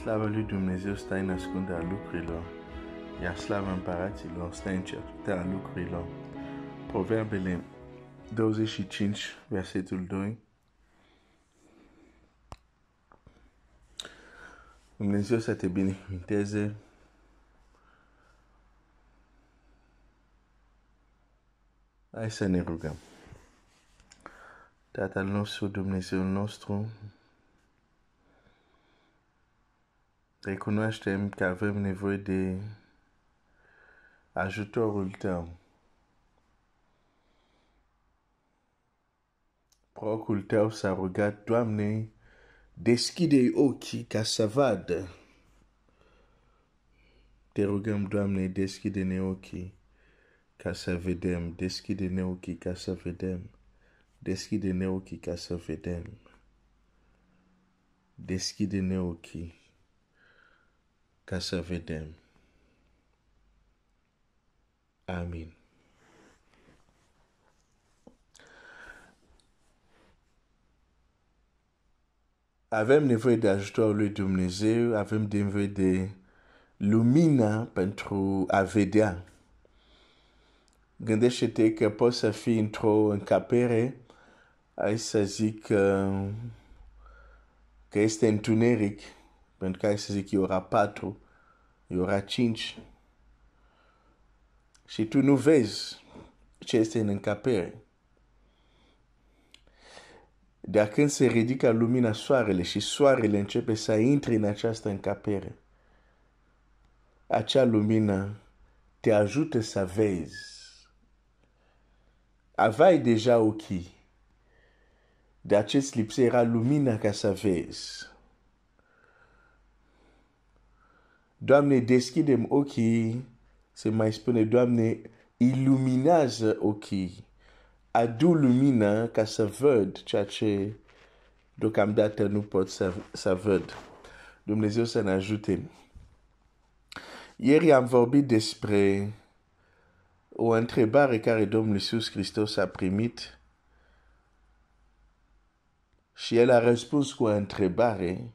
Slavă lui Dumnezeu stai în a lucrurilor, iar slavă împăraților stai în a lucrurilor. Proverbele 25, versetul 2. Dumnezeu să te binecuvânteze. Hai să ne rugăm. Tatăl nostru, Dumnezeul nostru, Recunoaștem că avem nevoie de ajutorul tău. Procul tău s-a rugat, Doamne, deschide ochii ca să vadă. Te rugăm, Doamne, deschide-ne ochii ca să vedem, deschide-ne ochii ca să vedem, deschide-ne ochii ca să vedem, deschide-ne ochii ca să vedem. Amin. Avem nevoie de ajutorul lui Dumnezeu, avem nevoie de lumina pentru a vedea. Gândește-te că poți să fii într-o încapere, hai să zic că, uh, că este întuneric, pentru că ai să zic, eu ora patru, eu era cinci. Și tu nu vezi ce este în încapere. Dar când se ridică lumina soarele și soarele începe să intre în această încăpere, acea lumină te ajută să vezi. Aveai deja ochii, de acest lipsă era lumina ca să vezi. Doamne, deschidem ochii, se mai spune, Doamne, iluminează ochii, adu lumină ca să văd ceea ce deocamdată nu pot să, să văd. Dumnezeu să ne ajute. Ieri am vorbit despre o întrebare care Domnul Iisus Hristos a primit și el a răspuns cu o întrebare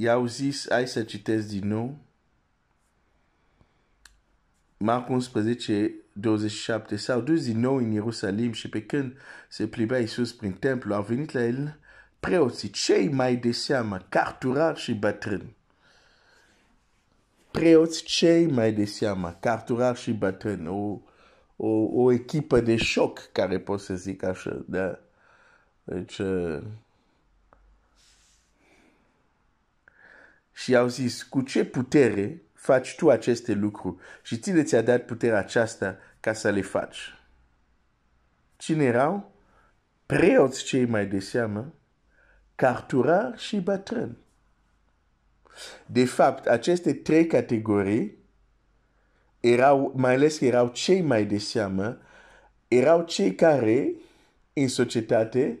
i-au zis, hai să citesc din nou, Marcu 11, 27, s-au dus din nou în Ierusalim și pe când se pliba Iisus prin templu, au venit la el preoții, cei mai de seamă, carturari și bătrâni. Preoți cei mai de seamă, carturari și bătrâni, o, o, o echipă de șoc care pot să zic așa, da? Deci, uh, și au zis, cu ce putere faci tu aceste lucruri? Și ți le ți-a dat puterea aceasta ca să le faci. Cine erau? Preoți cei mai de seamă, carturari și bătrâni. De fapt, aceste trei categorii erau, mai ales erau cei mai de seamă, erau cei care, în societate,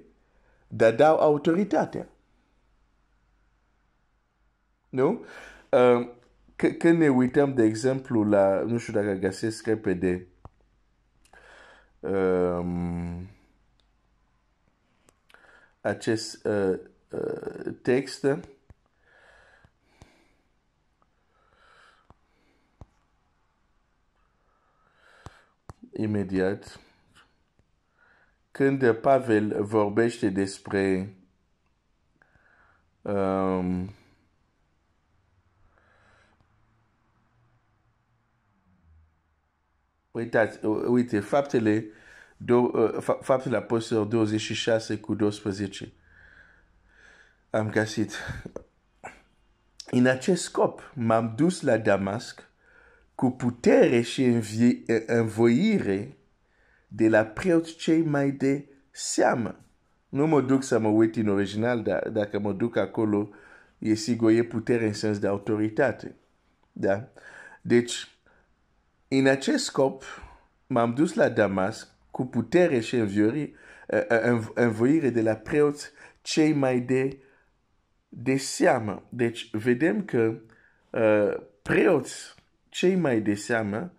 dădau autoritatea. Nu? Ehm, când ne uităm, de exemplu, la, nu știu dacă găsesc repede, um, acest uh, uh, text, imediat, când Pavel vorbește despre um, Uitați, păi, uite, faptele, do, ă, faptele apostolilor 26 cu 12. Am găsit. În acest scop m-am dus la Damasc cu putere și învoire de la preot cei mai de seamă. Nu mă duc să mă uit în original, dar dacă mă duc acolo, e sigur e putere în sens de autoritate. Da? Deci, în acest scop, m-am dus la Damas, cu putere și eh, eh, învoire de la preot cei mai de, de seamă. Deci vedem că uh, preoți cei mai de seamă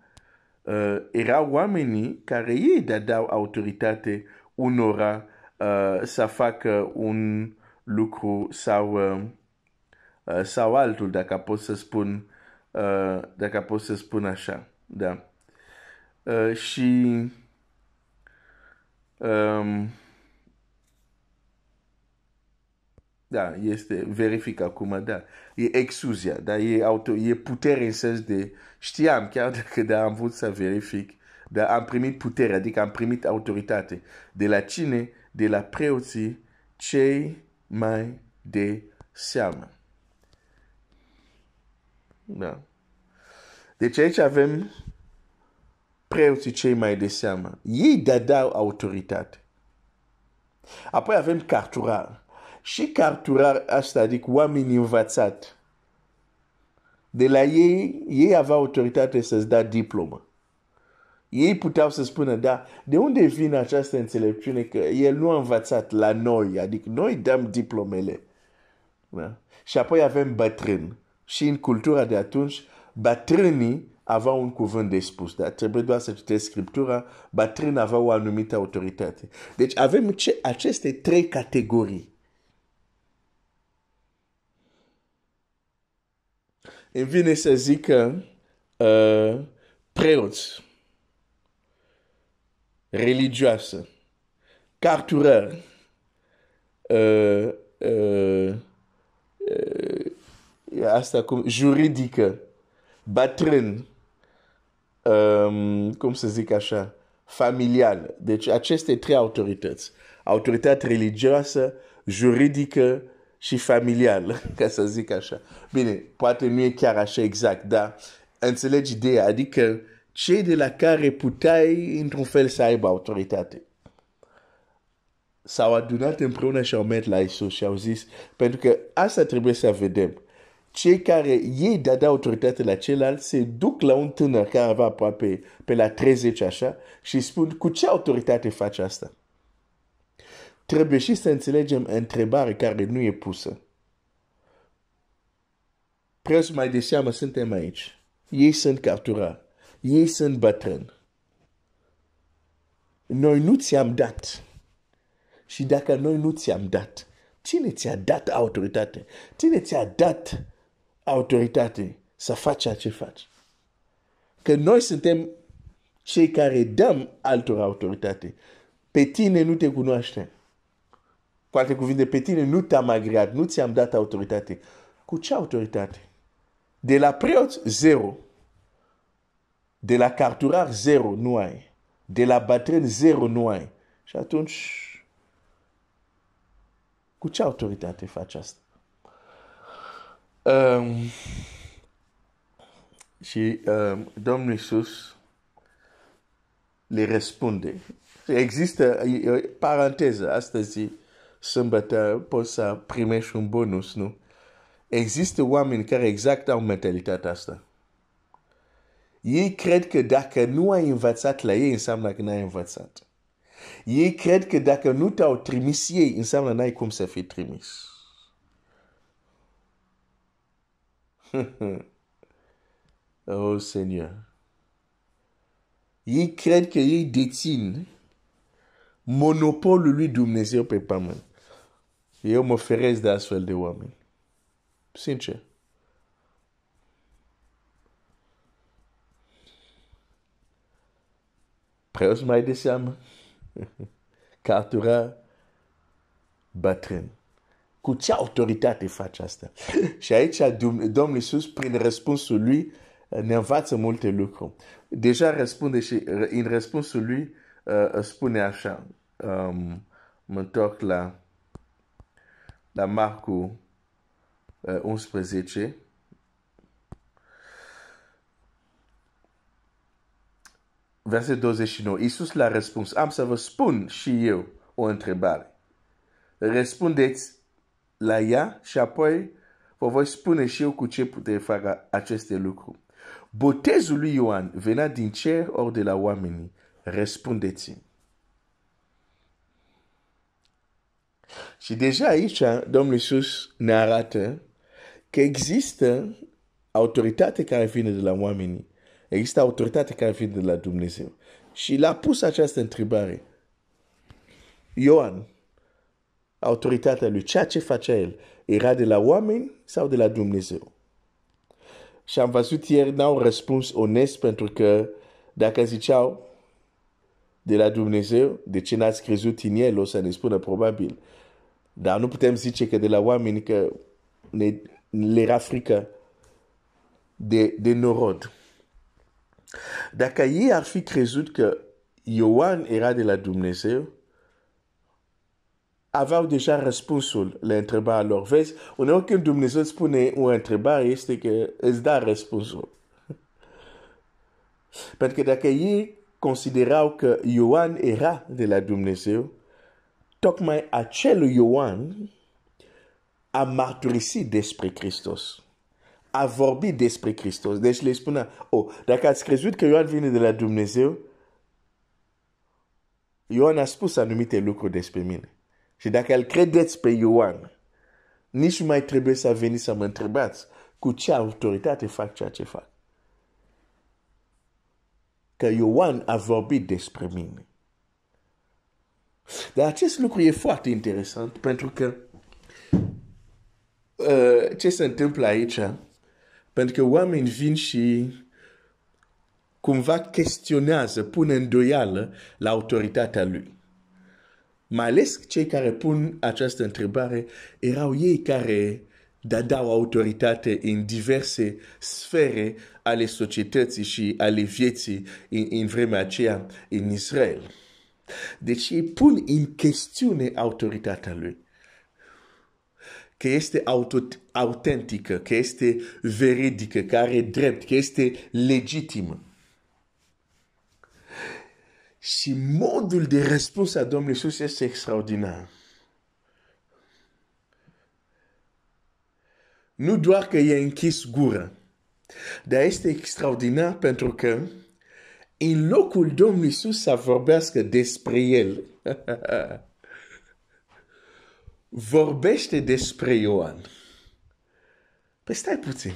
uh, erau oamenii care ei dădeau autoritate unora uh, să facă un lucru sau, uh, uh, sau altul, dacă pot să spun, uh, dacă pot să spun așa. Da. Uh, și um, da, este, verific acum, da, e exuzia, da, e, auto, e putere în sens de, știam chiar dacă da, am vrut să verific, dar am primit putere, adică am primit autoritate de la cine, de la preoții cei mai de seamă. Da. Deci aici avem preoții cei mai de seamă. Ei dădeau autoritate. Apoi avem carturar. Și carturar asta, adică oamenii învățat. De la ei, ei aveau autoritate să-ți da diplomă. Ei puteau să spună, da, de unde vine această înțelepciune că el nu a învățat la noi, adică noi dăm diplomele. Da? Și apoi avem bătrân. Și în cultura de atunci, bătrânii aveau un cuvânt de spus, dar trebuie doar să citești Scriptura, bătrâni aveau o anumită autoritate. Deci avem ce, aceste trei categorii. Îmi vine să zic că uh, preoți, religioase, carturări, uh, uh, uh, asta cum, juridică, bătrân, um, cum să zic așa, familial. Deci aceste trei autorități. Autoritate religioasă, juridică și familială, ca să zic așa. Bine, poate nu e chiar așa exact, dar înțelegi ideea, adică cei de la care puteai într-un fel să aibă autoritate. S-au adunat împreună și au mers la Isus și au zis, pentru că asta trebuie să vedem cei care ei dada autoritate la celal se duc la un tânăr care avea aproape pe la 30 așa și spun cu ce autoritate faci asta? Trebuie și să înțelegem întrebare care nu e pusă. Preț mai de seamă suntem aici. Ei sunt cartura, Ei sunt bătrân. Noi nu ți-am dat. Și dacă noi nu ți-am dat, cine ți-a dat autoritate? Cine ți-a dat autoritate să faci ceea ce faci. Că noi suntem cei care dăm altora autoritate. Pe tine nu te cunoaștem. Cu alte cuvinte, pe tine nu te-am agriat, nu ți-am dat autoritate. Cu ce autoritate? De la preot, zero. De la carturar, zero, nu ai. De la batren, zero, nu ai. Și atunci, cu ce autoritate faci asta? Um, și um, Domnul Iisus le răspunde. Există, paranteză, astăzi, sâmbătă, poți să primești un bonus, nu? Există oameni care exact au mentalitatea asta. Ei cred că dacă nu ai învățat la ei, înseamnă că n-ai învățat. Ei cred că dacă nu te-au trimis ei, înseamnă n-ai cum să fii trimis. oh Seigneur. Ei cred că ei dețin monopolul lui Dumnezeu pe pământ. Eu mă feresc de astfel de oameni. Sincer. preos mai de seamă. Cartura bătrân. Cu ce autoritate faci asta? și aici Domnul Iisus, prin răspunsul lui, ne învață multe lucruri. Deja răspunde și în răspunsul lui uh, spune așa, um, mă întorc la, la Marcu 11, uh, verset 29. Iisus l-a răspuns, am să vă spun și eu o întrebare. Răspundeți la ea și apoi vă voi spune și eu cu ce putem face aceste lucruri. Botezul lui Ioan venea din cer ori de la oamenii. răspundeți Și deja aici Domnul Iisus ne arată că există autoritate care vine de la oamenii. Există autoritate care vine de la Dumnezeu. Și l-a pus această întrebare. Ioan, autoritatea lui, ceea ce facea el. Era de la oameni sau de la Dumnezeu? Și am văzut ieri, n-au răspuns onest pentru că dacă ziceau de la Dumnezeu, de ce n-ați crezut în el, o să ne spună probabil. Dar nu putem zice că de la oameni că ne, le era frică de, de norod. Dacă ei ar fi crezut că Ioan era de la Dumnezeu, aveau deja răspunsul la întrebarea lor. Vezi, uneori când Dumnezeu spune o întrebare, este că îți da răspunsul. Pentru că dacă ei considerau că Ioan era de la Dumnezeu, tocmai acel Ioan a marturisit despre Hristos. A vorbit despre Hristos. Deci le spunea, oh, dacă ați crezut că Ioan vine de la Dumnezeu, Ioan a spus anumite lucruri despre mine. Și dacă îl credeți pe Ioan, nici nu mai trebuie să veniți să mă întrebați cu ce autoritate fac ceea ce fac. Că Ioan a vorbit despre mine. Dar acest lucru e foarte interesant pentru că uh, ce se întâmplă aici, pentru că oamenii vin și cumva chestionează, pune îndoială la autoritatea lui mai ales cei care pun această întrebare erau ei care dadau autoritate în diverse sfere ale societății și ale vieții în, în vremea aceea în Israel. Deci ei pun în chestiune autoritatea lui. Că este autentică, că este veridică, că are drept, că este legitimă și modul de răspuns a Domnului Iisus este extraordinar. Nu doar că e închis gura, dar este extraordinar pentru că în locul Domnului Iisus să vorbească despre el, vorbește despre Ioan. Păi stai puțin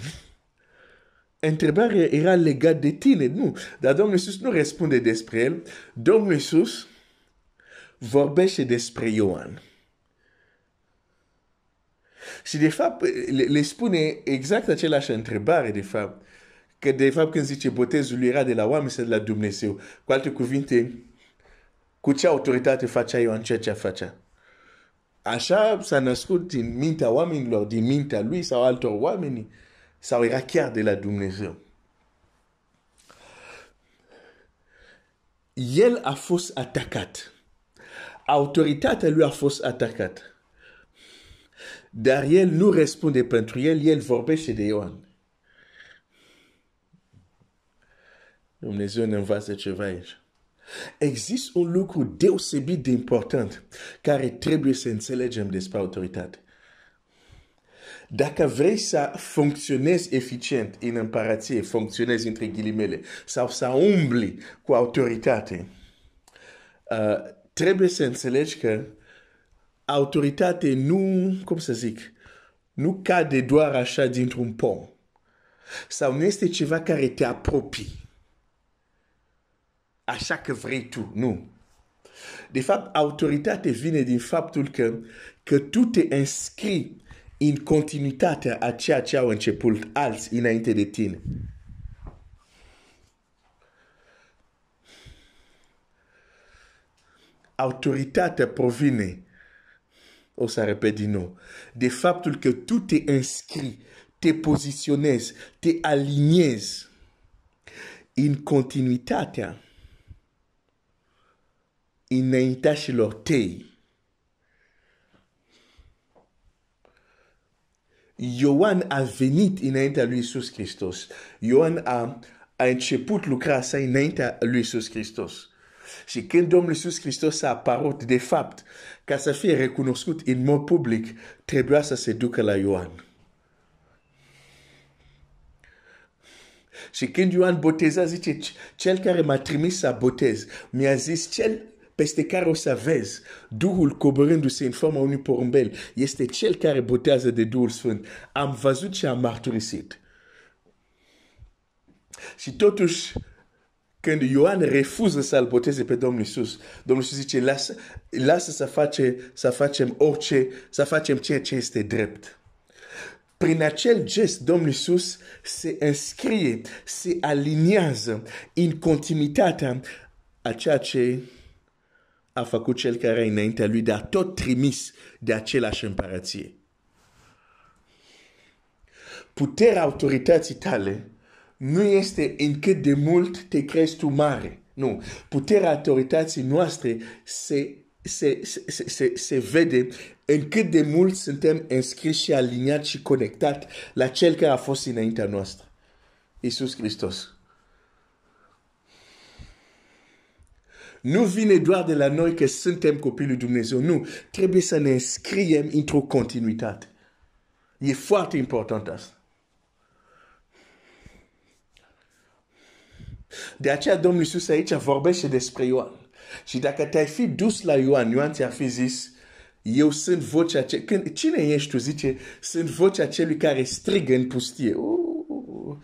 întrebarea era legată de tine, nu. Dar Domnul Iisus nu răspunde despre el. Domnul Iisus vorbește despre Ioan. Și de fapt le, le spune exact același întrebare, de fapt. Că de fapt când zice botezul lui era de la oameni sau de la Dumnezeu. Cu alte cuvinte, cu ce autoritate facea Ioan ceea ce facea? Așa s-a născut din mintea oamenilor, din mintea lui sau altor oameni sau era chiar de la Dumnezeu. El a fost atacat. Autoritatea lui a fost atacată. Dar el nu răspunde pentru el, el vorbește de Ioan. Dumnezeu ne învață ceva aici. Există un lucru deosebit de important care trebuie să înțelegem despre autoritate. Dacă vrei să funcționezi eficient în împărăție, funcționezi între ghilimele, sau să umbli cu autoritate, uh, trebuie să înțelegi că autoritate nu, cum să zic, nu cade doar așa dintr-un pom. Sau nu este ceva care te apropii. Așa că vrei tu, nu. De fapt, autoritate vine din faptul că, că tu te înscrii în continuitatea a ceea ce au început alți înainte de tine. Autoritatea provine, o să repet din nou, de faptul că tu te inscris, te poziționezi, te aliniezi în continuitatea înaintașilor tăi. Ioan a venit înaintea lui Isus Hristos. Ioan a, a început lucrarea sa înaintea lui Isus Hristos. Și când Domnul Iisus Hristos a apărut, de fapt, ca să fie recunoscut în mod public, trebuia să se ducă la Ioan. Și când Ioan boteza, zice, cel care m-a trimis să botez, mi-a zis, cel peste care o să vezi Duhul coborându-se în forma unui porumbel, este cel care botează de Duhul Sfânt. Am văzut și am marturisit. Și totuși, când Ioan refuză să-l boteze pe Domnul Isus, Domnul Isus zice, lasă, lasă să, face, să facem orice, să facem ceea ce este drept. Prin acel gest, Domnul Isus se înscrie, se aliniază în continuitatea a ceea ce a făcut cel care era înaintea lui de a tot trimis de același împărăție. Puterea autorității tale nu este încât de mult te crezi tu mare. Nu. Puterea autorității noastre se, se, se, se, se, se vede încât de mult suntem înscriși și aliniați și conectați la cel care a fost înaintea noastră. Isus Hristos. Nu vine doar de la noi că suntem copii lui Dumnezeu. Nu. Trebuie să ne înscriem într-o continuitate. E foarte important asta. De aceea Domnul Iisus aici vorbește despre Ioan. Și dacă te-ai fi dus la Ioan, Ioan ți-a fi zis, eu sunt vocea ce... Când, cine ești tu? Zice, sunt vocea celui care strigă în pustie. Uh, uh, uh.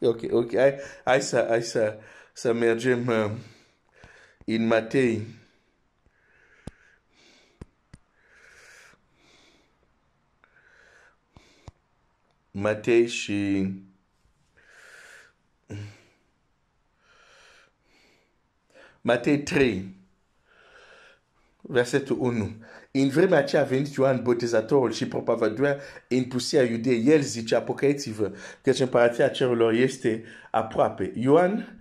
ok, ok, hai, hai să, hai să, să mergem uh, în Matei. Matei și Matei 3, versetul 1. În vremea aceea a venit Ioan Botezatorul și propavăduia în pusia iudei. El zice, pocăiți-vă, căci împărația cerurilor este aproape. Ioan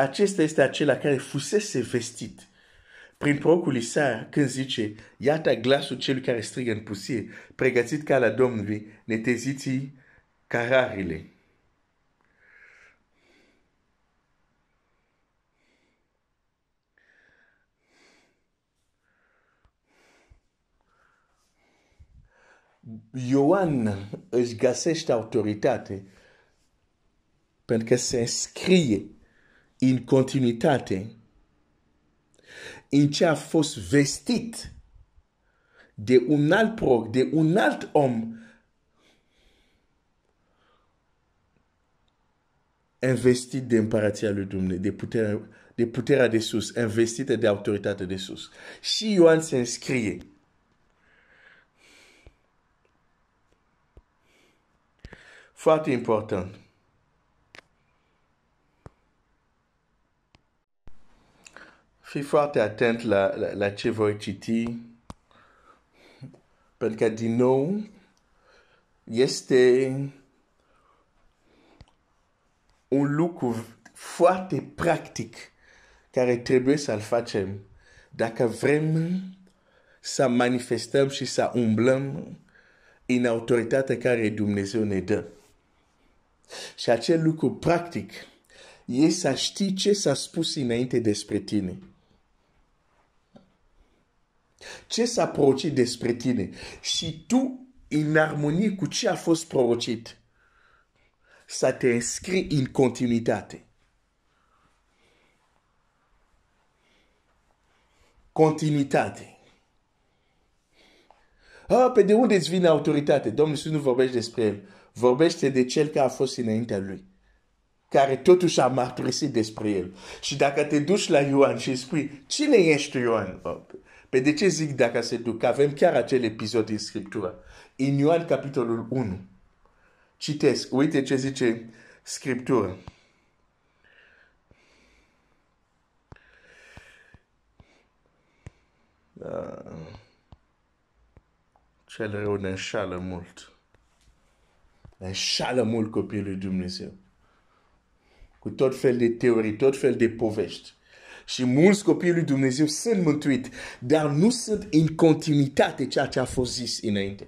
acesta este acela care fusese vestit prin procul Isaia când zice, iată glasul celui care strigă în pusie, pregătit ca la Domnului, ne teziți cararile. Ioan își găsește autoritate pentru că se înscrie în continuitate în ce a fost vestit de un alt proc, de un alt om investit de împărația lui Dumnezeu, de puterea, de puterea de sus, investită de autoritate de sus. Și Ioan se înscrie foarte important. fii foarte atent la, la, la ce voi citi, pentru că, din nou, este un lucru foarte practic care trebuie să-l facem dacă vrem să manifestăm și să umblăm în autoritatea care Dumnezeu ne dă. Și acel lucru practic e să știi ce s-a spus înainte despre tine ce s-a prorocit despre tine și tu în armonie cu ce a fost prorocit, să te înscrii în continuitate. Continuitate. Ah, pe de unde îți vine autoritate? Domnul Iisus nu vorbește despre el. Vorbește de cel care a fost înaintea lui. Care totuși a mărturisit despre el. Și dacă te duci la Ioan și spui, cine ești Ioan? Oh, pe de ce zic dacă se duc? avem chiar acel episod din Scriptura. În Ioan capitolul 1. Citesc. Uite ce zice Scriptura. Uh, cel rău ne înșală mult. Ne înșală mult copilul lui Dumnezeu. Cu tot fel de teorii, tot fel de povești și mulți copiii lui Dumnezeu sunt mântuit, dar nu sunt în continuitate ceea ce a fost zis înainte.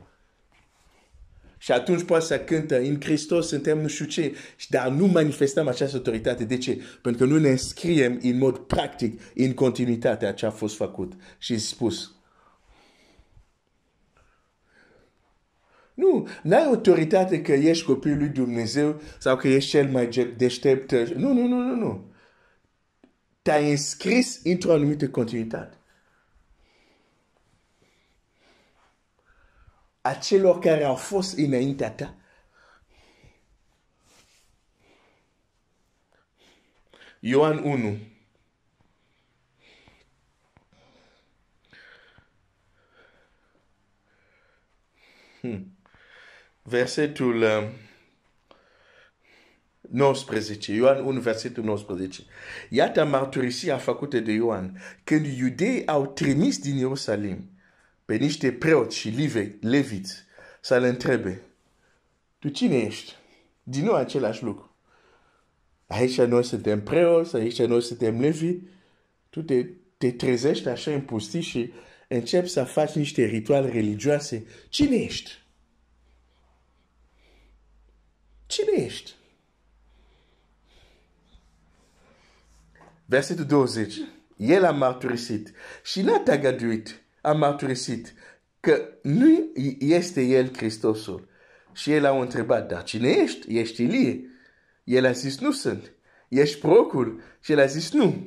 Și atunci poate să cântă, în Hristos suntem nu știu ce, dar nu manifestăm această autoritate. De ce? Pentru că nu ne înscriem în mod practic în continuitate a ce a fost făcut și spus. Nu, n-ai autoritate că ești copilul lui Dumnezeu sau că ești cel mai deștept. Nu, nu, nu, nu, nu te-ai înscris într-o anumită continuitate. A care au fost înaintea ta. Ioan 1. Hmm. Versetul 19, Ioan 1, versetul 19. Iată marturisia făcută de Ioan. Când iudeii au trimis din Ierusalim pe niște preoți și live, leviți să-l întrebe, tu cine ești? Din nou același lucru. Aici noi suntem preoți, aici noi suntem levi, tu te, te trezești așa în și începi să faci niște rituale religioase. Cine ești? Cine ești? Versetul 20. El a marturisit, Și n-a tagaduit. A marturisit că nu este el Hristosul. Și el a întrebat, dar cine ești? Ești Ilie? El a zis, nu sunt. Ești procul? Și el a zis, nu.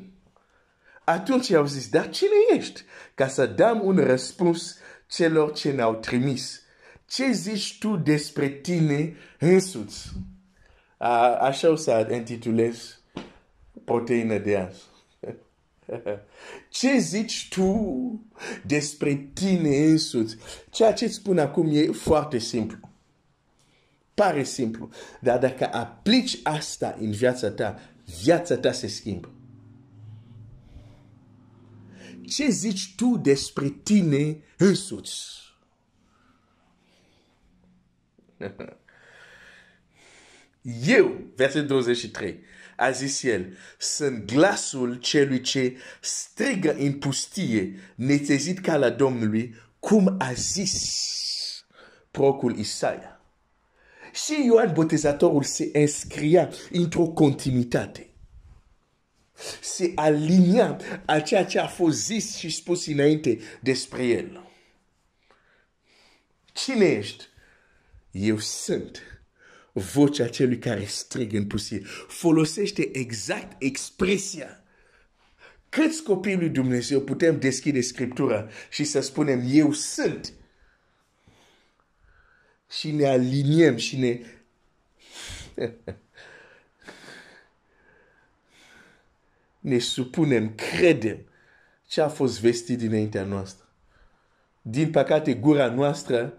Atunci i-au zis, dar cine ești? Ca să dăm un răspuns celor ce ne-au trimis. Ce zici tu despre tine însuți? Așa o să intitulez proteine de azi. Ce zici tu despre tine însuți? Ceea ce îți spun acum e foarte simplu. Pare simplu. Dar dacă aplici asta în viața ta, viața ta se schimbă. Ce zici tu despre tine însuți? Eu, versetul 23 a zis el, sunt glasul celui ce strigă în pustie, netezit ca la Domnului, cum a zis procul Isaia. Și Ioan Botezatorul se înscria într-o continuitate. Se alinia a ceea ce a fost zis și spus înainte despre el. Cine ești? Eu sunt vocea celui care strigă în pusie. Folosește exact expresia. Câți copii lui Dumnezeu putem deschide Scriptura și să spunem, eu sunt. Și ne aliniem și ne... ne supunem, credem ce a fost vestit dinaintea noastră. Din păcate, gura noastră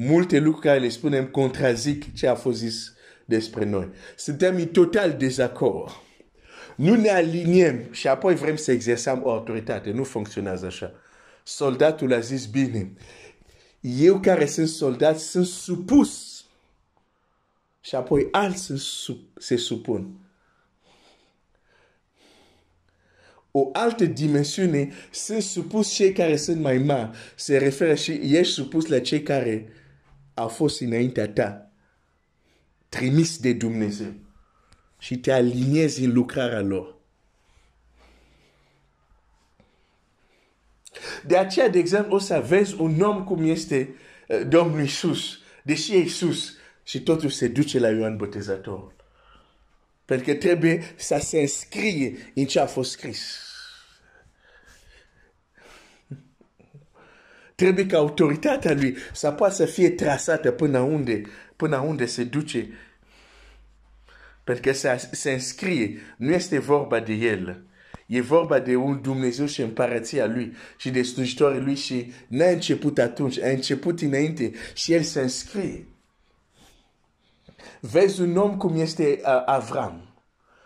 multe lucruri care le spunem contrazic ce a fost zis despre noi. Suntem în total dezacord. Nu ne aliniem și apoi vrem să exersăm o autoritate. Nu funcționează așa. Soldatul a zis bine. Eu care sunt soldat sunt supus. Și apoi alții se supun. o altă dimensiune sunt supus cei care sunt mai mari. Se referă și ești supus la cei care a fost înaintea ta, trimis de Dumnezeu și te aliniezi în lucrarea lor. De aceea, de exemplu, o să vezi un om cum este eh, Domnul Iisus, deși e Iisus și totuși se duce la Ioan Botezătorul. Pentru că trebuie să se înscrie în ce a fost scris. bien ca à lui să poată să fie trasată până unde, se duce. Pentru că se, se înscrie, nu vorba de el. E vorba de un lui și de lui și n-a început atunci, a un homme comme este Avram,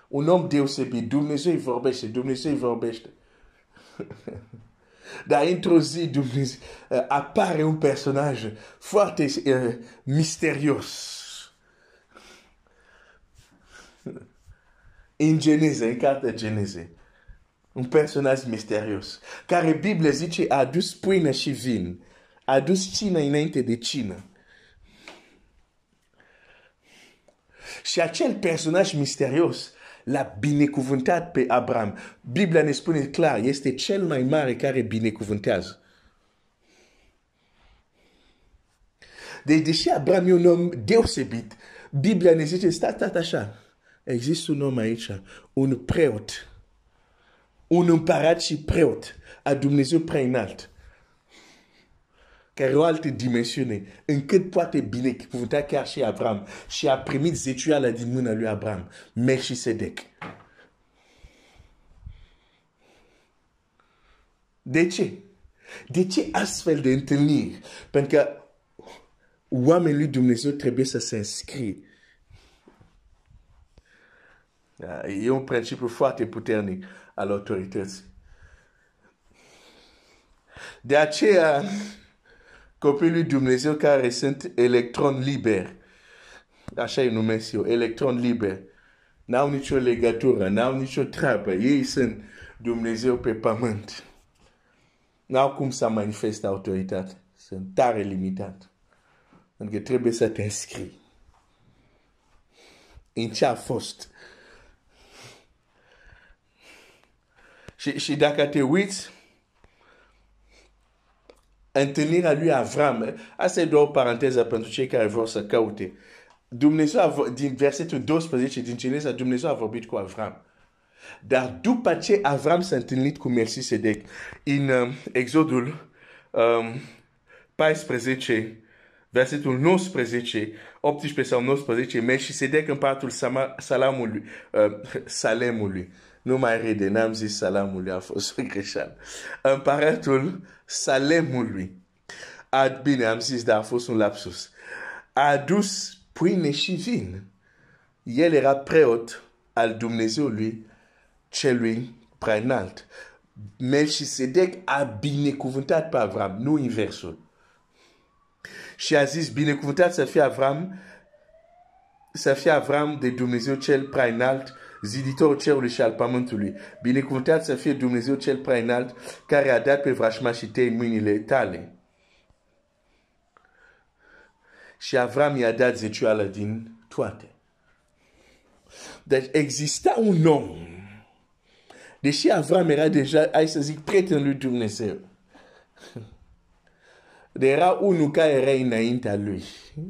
un om deosebit, Dumnezeu îi vorbește, Dumnezeu îi Dar într-o zi Dumnezeu, apare un personaj foarte uh, misterios. În Geneze, în cartea Geneze. Un personaj misterios. Care Biblia zice a adus pâine și vin. A adus cină înainte de cină. Și acel personaj misterios l-a binecuvântat pe Abraham. Biblia ne spune clar, este cel mai mare care binecuvântează. Deci, deși Abraham e un om deosebit, Biblia ne zice, stați stat așa, există un om aici, un preot, un împărat și preot a Dumnezeu prea înalt care o altă dimensiune, încât poate bine putea chiar și Abraham și a primit zeciuiala din mâna lui Abraham, Melchisedec. De ce? De ce astfel de întâlniri? Pentru că oamenii lui Dumnezeu trebuie să se înscrie. E ah, un principiu foarte puternic al autorității. De aceea, euh, copilul Dumnezeu care sunt electron liber. Așa îi numesc eu, electron liber. N-au nicio legătură, n-au nicio treabă. Ei sunt Dumnezeu pe pământ. N-au cum să manifeste autoritate. Sunt tare limitat. Pentru că trebuie să te înscrii. În ce a fost. Și, și dacă te uiți, întâlnirea lui Avram, astea două paranteze pentru cei care vor să caute. Dumnezeu a, din versetul 12 din Geneza, Dumnezeu a vorbit cu Avram. Dar după ce Avram s-a întâlnit cu Melchisedec, în um, Exodul um, 14, versetul 19, 18 sau 19, Melchisedec împăratul Salamului, uh, Salemului, numai râde, n-am zis salamul lui, a fost o greșeală. Îmi pare răul, salemul A, bine, am zis, dar a fost un lapsus. A adus pâine și vin. El era preot al Dumnezeului celui prea înalt. Melchisedec a binecuvântat pe Avram, nu inversul. Și a zis, binecuvântat să fie Avram, să fie Avram de Dumnezeu cel prea înalt, ziditorul cerului și al pământului, binecuvântat să fie Dumnezeu cel prea înalt, care a dat pe vrașma și tăi mâinile tale. Și Avram i-a dat zecioala din toate. Deci exista un om, deși Avram era deja, hai să zic, prietenul lui Dumnezeu. Era unul care era înaintea lui.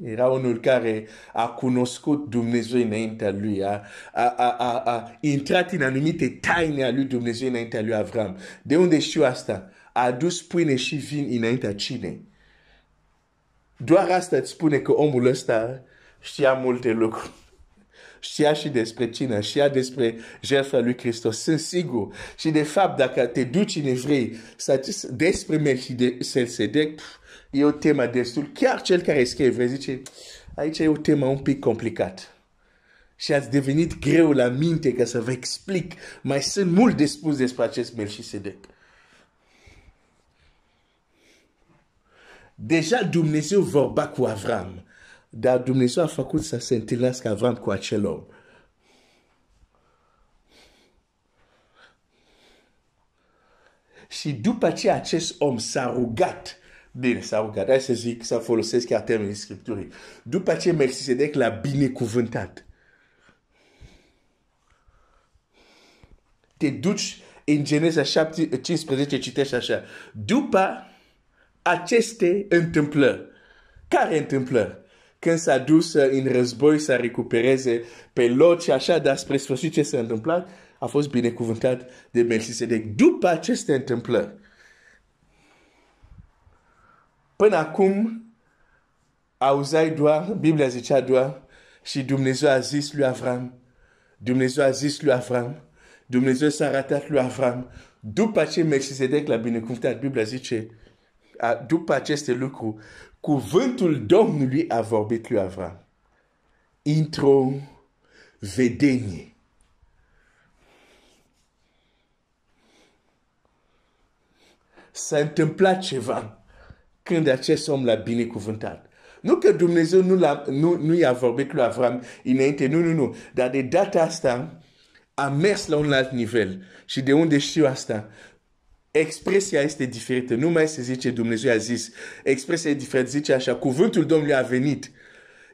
Era unul care a cunoscut Dumnezeu înaintea lui. A, a, a, a, a intrat în anumite taine a lui Dumnezeu înaintea lui Avram. De unde știu asta? A adus pâine și vin înaintea cine? Doar asta îți spune că omul ăsta știa multe lucruri. Știa și despre cine, știa despre jertfa lui Hristos. Sunt sigur. Și de fapt, dacă te duci în evrei, despre Melchisedec, e o temă destul, chiar cel care scrie, zice, aici e o temă un pic complicat. Și ați devenit greu la minte ca să vă explic. Mai sunt mult de spus despre acest Melchisedec. Deja Dumnezeu vorba cu Avram, dar Dumnezeu a făcut să se întâlnească Avram cu acel om. Și după ce acest om s-a rugat Bine, să aruncat. Hai să zic, să folosesc chiar termenii Scripturii. După ce se dec la binecuvântat, te duci în Geneza 15, citești așa. După aceste întâmplări, care întâmplări? Când s-a dus în război să recupereze pe Lot și așa, dar spre sfârșit ce s-a întâmplat, a fost binecuvântat de Melchisedec. După aceste întâmplări, Până acum, Auzai doar, Biblia zicea doar, și Dumnezeu a zis lui Avram, Dumnezeu a zis lui Avram, Dumnezeu s-a arătat lui Avram. După ce Melchisedec la binecuvântat, Biblia zice, după aceste lucru, cuvântul Domnului a vorbit lui Avram. Intro vedenie. S-a întâmplat ceva când acest om l-a binecuvântat. Nu că Dumnezeu nu, la, nu, nu i-a vorbit lui Avram înainte, nu, nu, nu. Dar de data asta a mers la un alt nivel. Și de unde știu asta? Expresia este diferită. Nu mai se zice Dumnezeu a zis. Expresia e diferită. Zice așa, cuvântul Domnului a venit.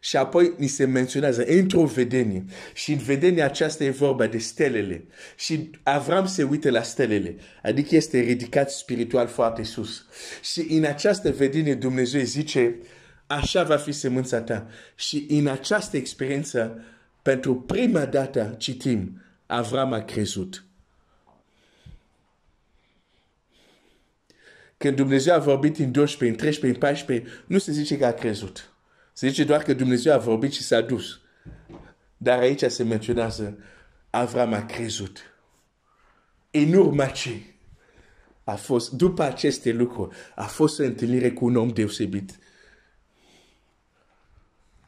Și apoi ni se menționează într-o vedenie. Și în vedenie aceasta e vorba de stelele. Și Avram se uită la stelele. Adică este ridicat spiritual foarte sus. Și în această vedenie Dumnezeu zice, așa va fi semânța ta. Și în această experiență, pentru prima dată citim, Avram a crezut. Când Dumnezeu a vorbit în 12, în 13, în 14, nu se zice că a crezut. Se zice doar că Dumnezeu a vorbit și s-a dus. Dar aici se menționează Avram a crezut. urma ce a fost, după aceste lucruri, a fost o întâlnire cu un om deosebit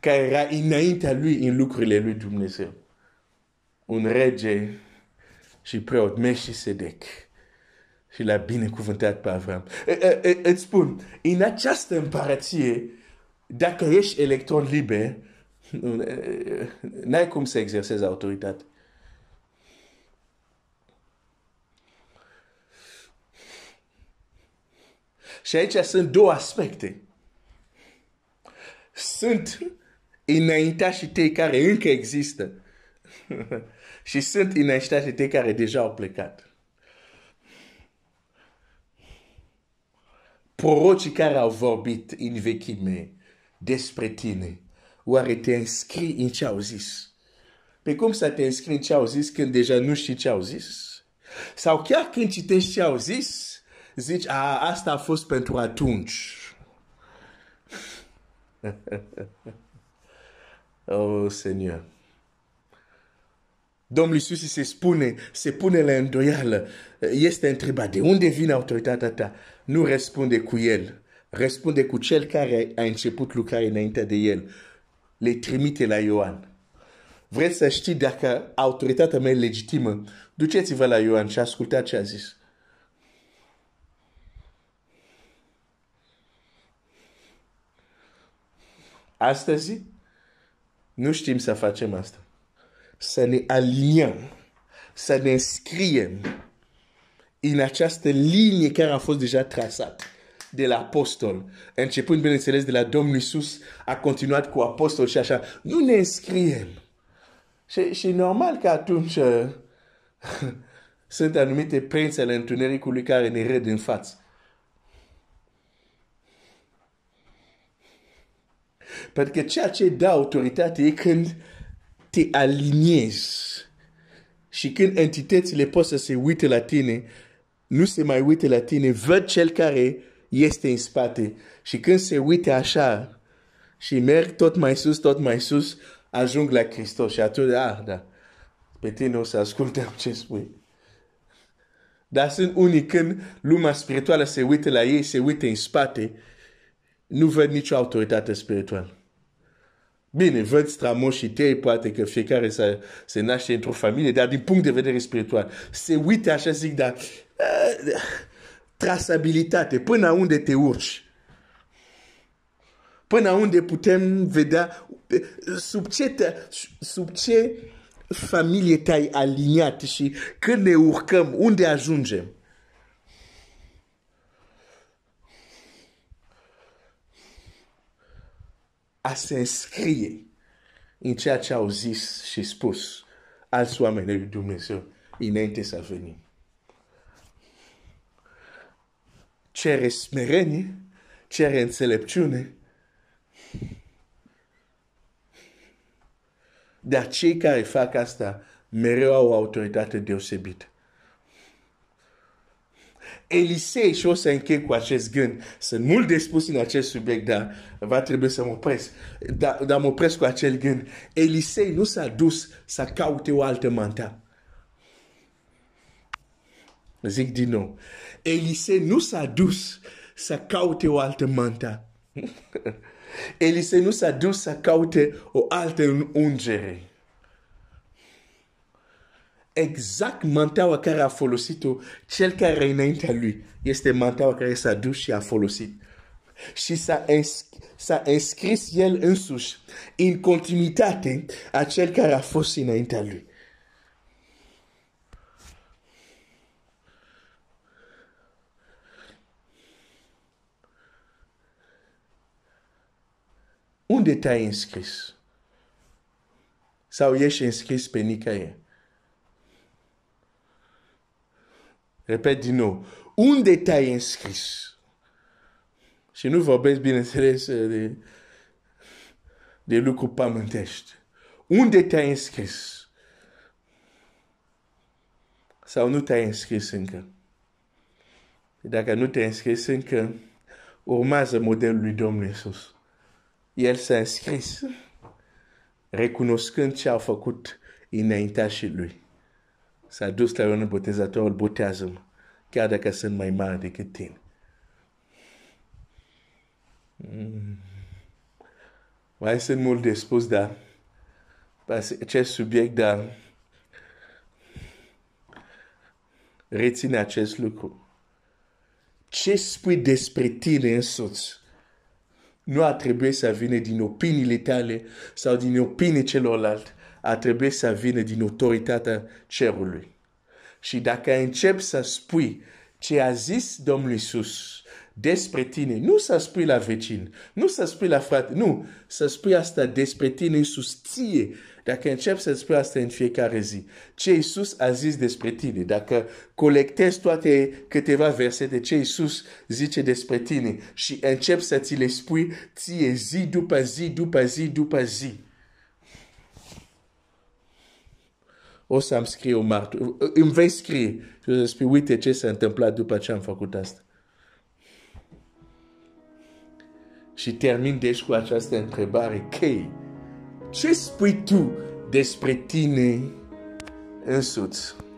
care era înaintea lui în lucrurile lui Dumnezeu. Un rege și preot, sedec, Și l-a binecuvântat pe Avram. Îți spun, în această împărăție, dacă ești electron liber, n-ai cum să exersezi autoritatea. Și aici sunt două aspecte. Sunt înaintași tei care încă există și sunt înaintași tei care deja au plecat. Prorocii care au vorbit în vechime, despre tine. Oare te înscrii în ce au zis? Pe cum să te înscrii în ce au zis când deja nu știi ce au zis? Sau chiar când citești ce au zis, zici, a, asta a fost pentru atunci. oh, Seigneur! Domnul Iisus se spune, se pune la îndoială. Este întrebat de unde vine autoritatea ta? Nu răspunde cu el răspunde cu cel care a început lucrarea înainte de el. Le trimite la Ioan. Vreți să știți dacă autoritatea mea e legitimă? Duceți-vă la Ioan și ascultați ce a zis. Astăzi, nu știm să facem asta. Să ne aliniem, să ne înscriem în această linie care a fost deja trasată de la apostol, începând, bineînțeles, de la Domnul Iisus, a continuat cu apostol și așa. Nu ne înscriem. Și, și normal că atunci uh, sunt anumite prințe ale întunericului care ne red în față. Pentru că ceea ce dă autoritate e când te aliniezi și când entitățile pot să se uite la tine, nu se mai uite la tine, văd cel care este în spate și când se uite așa și merg tot mai sus, tot mai sus, ajung la Hristos și atunci, ah, da, pe tine o să ascultăm ce spui. Dar sunt unii când lumea spirituală se uită la ei, se uită în spate, nu văd nicio autoritate spirituală. Bine, văd stramoșii tăi, poate că fiecare se, se naște într-o familie, dar din punct de vedere spiritual, se uită așa zic, dar... Uh, eh, da trasabilitate, până unde te urci. Până unde putem vedea sub ce, te, sub ce familie te-ai aliniat și când ne urcăm, unde ajungem. a se înscrie în ceea ce au zis și spus alți oameni de Dumnezeu înainte să venim. cere smerenie, cere înțelepciune. Dar cei care fac asta mereu au autoritate deosebită. Elisei și o să închei cu acest gând. Sunt mult de spus în acest subiect, dar va trebui să mă opresc. Dar, dar mă opresc cu acel gând. Elisei nu s-a dus să caute o altă mantă. Zic din nou, Elise nu s-a dus să caute o altă manta. Elise nu s-a dus să caute o altă ungere. Exact mantaua care a folosit-o, cel care înaintea lui, este mantaua care s-a dus și a folosit. Și s-a, însc- s-a înscris el însuși, în continuitate, a cel care a fost înaintea lui. Unde te-ai înscris? Sau ești înscris pe nicăieri? Repet din nou. Unde te-ai înscris? Și nu vorbesc, bineînțeles, de, de lucruri pământești. Unde te-ai înscris? Sau nu te-ai înscris încă? Păi dacă nu te-ai înscris încă, urmează modelul lui Domnul Iisus el s-a înscris, recunoscând ce a făcut înaintașii lui. S-a dus la botezator, îl botează chiar dacă sunt mai mari decât tine. Mm. Mai sunt mult de spus, dar acest subiect, dar reține acest lucru. Ce spui despre tine însuți? nu a trebuit să vină din opiniile tale sau din opinii celorlalți, A trebuit să vină din autoritatea cerului. Și dacă începi să spui ce a zis Domnul Iisus despre tine, nu să spui la vecin, nu să spui la frate, nu, să spui asta despre tine, ție, dacă încep să spui asta în fiecare zi, ce Iisus a zis despre tine, dacă colectezi toate câteva versete, ce Iisus zice despre tine și încep să ți le spui ție zi după zi după zi după zi. O să-mi scrie o martor, îmi vei scrie și o să spui, uite ce s-a întâmplat după ce am făcut asta. Și termin deci cu această întrebare, cheie. okay ce spui tu despre tine însuți?